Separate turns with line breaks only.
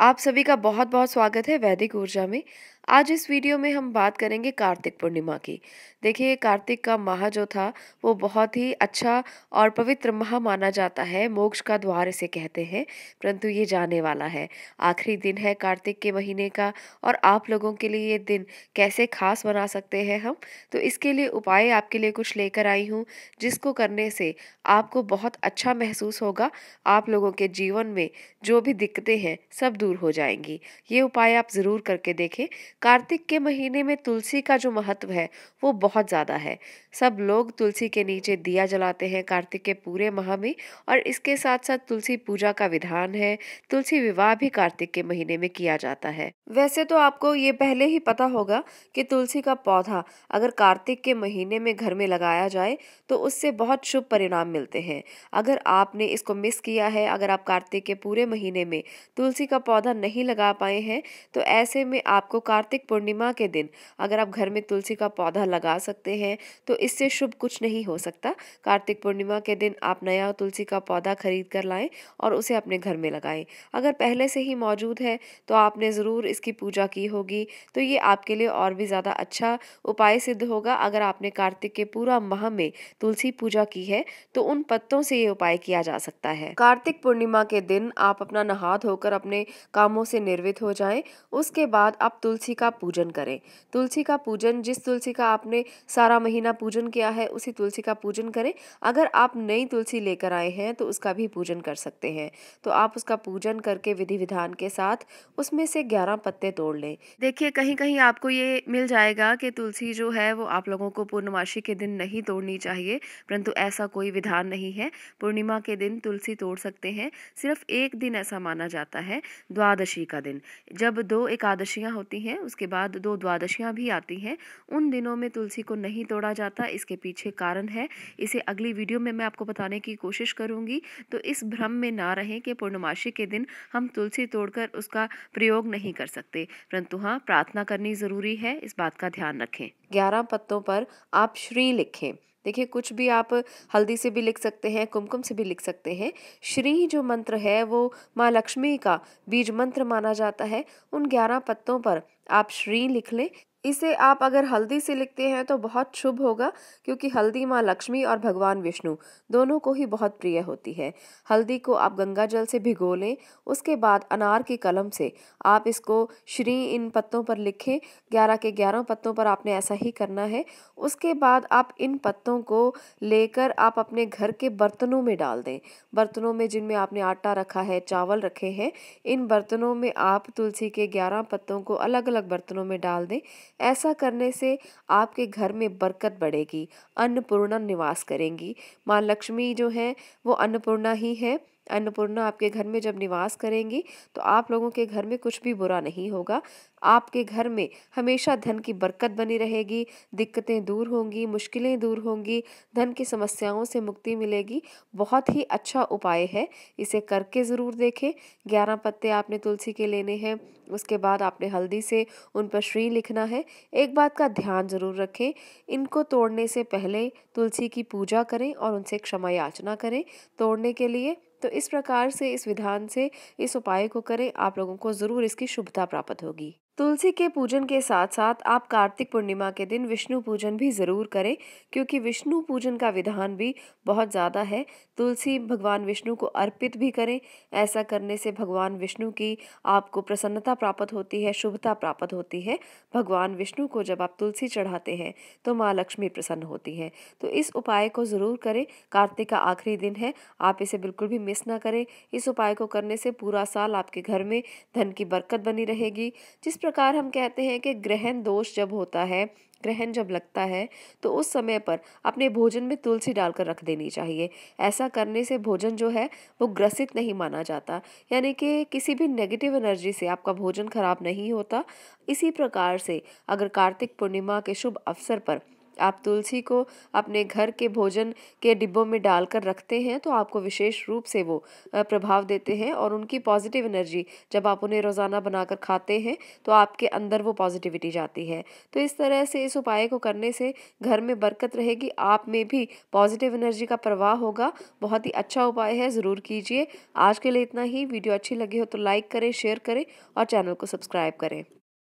आप सभी का बहुत बहुत स्वागत है वैदिक ऊर्जा में आज इस वीडियो में हम बात करेंगे कार्तिक पूर्णिमा की देखिए कार्तिक का माह जो था वो बहुत ही अच्छा और पवित्र माह माना जाता है मोक्ष का द्वार इसे कहते हैं परंतु ये जाने वाला है आखिरी दिन है कार्तिक के महीने का और आप लोगों के लिए ये दिन कैसे खास बना सकते हैं हम तो इसके लिए उपाय आपके लिए कुछ लेकर आई हूँ जिसको करने से आपको बहुत अच्छा महसूस होगा आप लोगों के जीवन में जो भी दिक्कतें हैं सब दूर हो जाएंगी ये उपाय आप ज़रूर करके देखें कार्तिक के महीने में तुलसी का जो महत्व है वो बहुत ज़्यादा है सब लोग तुलसी के नीचे दिया जलाते हैं कार्तिक के पूरे माह में और इसके साथ साथ तुलसी पूजा का विधान है तुलसी विवाह भी कार्तिक के महीने में किया जाता है वैसे तो आपको ये पहले ही पता होगा कि तुलसी का पौधा अगर कार्तिक के महीने में घर में लगाया जाए तो उससे बहुत शुभ परिणाम मिलते हैं अगर आपने इसको मिस किया है अगर आप कार्तिक के पूरे महीने में तुलसी का पौधा नहीं लगा पाए हैं तो ऐसे में आपको कार्तिक कार्तिक पूर्णिमा के दिन अगर आप घर में तुलसी का पौधा लगा सकते हैं तो इससे शुभ कुछ नहीं हो सकता कार्तिक पूर्णिमा के दिन आप नया तुलसी का पौधा खरीद कर लाएं और उसे अपने घर में लगाएं अगर पहले से ही मौजूद है तो आपने ज़रूर इसकी पूजा की होगी तो ये आपके लिए और भी ज़्यादा अच्छा उपाय सिद्ध होगा अगर आपने कार्तिक के पूरा माह में तुलसी पूजा की है तो उन पत्तों से ये उपाय किया जा सकता है कार्तिक पूर्णिमा के दिन आप अपना नहा धोकर अपने कामों से निर्वृत हो जाएं उसके बाद आप तुलसी का पूजन करें तुलसी का पूजन जिस तुलसी का आपने सारा महीना पूजन किया है उसी तुलसी का पूजन करें अगर आप नई तुलसी लेकर आए हैं तो उसका भी पूजन कर सकते हैं तो आप उसका पूजन करके विधि विधान के साथ उसमें से ग्यारह पत्ते तोड़ लें देखिए कहीं कहीं आपको ये मिल जाएगा कि तुलसी जो है वो आप लोगों को पूर्णमाशी के दिन नहीं तोड़नी चाहिए परंतु ऐसा कोई विधान नहीं है पूर्णिमा के दिन तुलसी तोड़ सकते हैं सिर्फ एक दिन ऐसा माना जाता है द्वादशी का दिन जब दो एकादशियां होती हैं उसके बाद दो द्वादशियाँ भी आती हैं उन दिनों में तुलसी को नहीं तोड़ा जाता इसके पीछे कारण है इसे अगली वीडियो में मैं आपको बताने की कोशिश करूँगी तो इस भ्रम में ना रहें कि पूर्णमाशी के दिन हम तुलसी तोड़कर उसका प्रयोग नहीं कर सकते परंतु हाँ प्रार्थना करनी ज़रूरी है इस बात का ध्यान रखें ग्यारह पत्तों पर आप श्री लिखें देखिए कुछ भी आप हल्दी से भी लिख सकते हैं कुमकुम से भी लिख सकते हैं श्री जो मंत्र है वो माँ लक्ष्मी का बीज मंत्र माना जाता है उन ग्यारह पत्तों पर आप श्री लिख लें इसे आप अगर हल्दी से लिखते हैं तो बहुत शुभ होगा क्योंकि हल्दी माँ लक्ष्मी और भगवान विष्णु दोनों को ही बहुत प्रिय होती है हल्दी को आप गंगा जल से भिगो लें उसके बाद अनार की कलम से आप इसको श्री इन पत्तों पर लिखें ग्यारह के ग्यारह पत्तों पर आपने ऐसा ही करना है उसके बाद आप इन पत्तों को लेकर आप अपने घर के बर्तनों में डाल दें बर्तनों में जिनमें आपने आटा रखा है चावल रखे हैं इन बर्तनों में आप तुलसी के ग्यारह पत्तों को अलग अलग बर्तनों में डाल दें ऐसा करने से आपके घर में बरकत बढ़ेगी अन्नपूर्णा निवास करेंगी माँ लक्ष्मी जो है वो अन्नपूर्णा ही है अन्नपूर्णा आपके घर में जब निवास करेंगी तो आप लोगों के घर में कुछ भी बुरा नहीं होगा आपके घर में हमेशा धन की बरकत बनी रहेगी दिक्कतें दूर होंगी मुश्किलें दूर होंगी धन की समस्याओं से मुक्ति मिलेगी बहुत ही अच्छा उपाय है इसे करके ज़रूर देखें ग्यारह पत्ते आपने तुलसी के लेने हैं उसके बाद आपने हल्दी से उन पर श्री लिखना है एक बात का ध्यान ज़रूर रखें इनको तोड़ने से पहले तुलसी की पूजा करें और उनसे क्षमा याचना करें तोड़ने के लिए तो इस प्रकार से इस विधान से इस उपाय को करें आप लोगों को ज़रूर इसकी शुभता प्राप्त होगी तुलसी के पूजन के साथ साथ आप कार्तिक पूर्णिमा के दिन विष्णु पूजन भी ज़रूर करें क्योंकि विष्णु पूजन का विधान भी बहुत ज़्यादा है तुलसी भगवान विष्णु को अर्पित भी करें ऐसा करने से भगवान विष्णु की आपको प्रसन्नता प्राप्त होती है शुभता प्राप्त होती है भगवान विष्णु को जब आप तुलसी चढ़ाते हैं तो माँ लक्ष्मी प्रसन्न होती है तो इस उपाय को ज़रूर करें कार्तिक का आखिरी दिन है आप इसे बिल्कुल भी मिस ना करें इस उपाय को करने से पूरा साल आपके घर में धन की बरकत बनी रहेगी जिस प्रकार प्रकार हम कहते हैं कि ग्रहण दोष जब होता है ग्रहण जब लगता है तो उस समय पर अपने भोजन में तुलसी डालकर रख देनी चाहिए ऐसा करने से भोजन जो है वो ग्रसित नहीं माना जाता यानी कि किसी भी नेगेटिव एनर्जी से आपका भोजन खराब नहीं होता इसी प्रकार से अगर कार्तिक पूर्णिमा के शुभ अवसर पर आप तुलसी को अपने घर के भोजन के डिब्बों में डालकर रखते हैं तो आपको विशेष रूप से वो प्रभाव देते हैं और उनकी पॉजिटिव एनर्जी जब आप उन्हें रोज़ाना बनाकर खाते हैं तो आपके अंदर वो पॉजिटिविटी जाती है तो इस तरह से इस उपाय को करने से घर में बरकत रहेगी आप में भी पॉजिटिव एनर्जी का प्रवाह होगा बहुत ही अच्छा उपाय है ज़रूर कीजिए आज के लिए इतना ही वीडियो अच्छी लगी हो तो लाइक करें शेयर करें और चैनल को सब्सक्राइब करें